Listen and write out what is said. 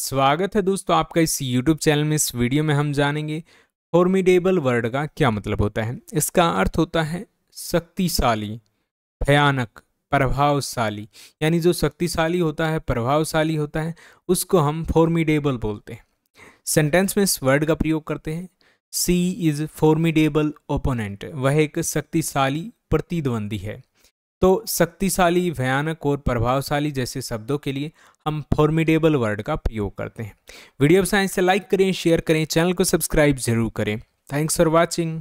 स्वागत है दोस्तों आपका इस YouTube चैनल में इस वीडियो में हम जानेंगे फॉर्मिडेबल वर्ड का क्या मतलब होता है इसका अर्थ होता है शक्तिशाली भयानक प्रभावशाली यानी जो शक्तिशाली होता है प्रभावशाली होता है उसको हम फॉर्मिडेबल बोलते हैं सेंटेंस में इस वर्ड का प्रयोग करते हैं सी इज फॉर्मिडेबल ओपोनेंट वह एक शक्तिशाली प्रतिद्वंदी है तो शक्तिशाली भयानक और प्रभावशाली जैसे शब्दों के लिए हम फॉर्मिडेबल वर्ड का प्रयोग करते हैं वीडियो साइंस से लाइक करें शेयर करें चैनल को सब्सक्राइब जरूर करें थैंक्स फॉर वॉचिंग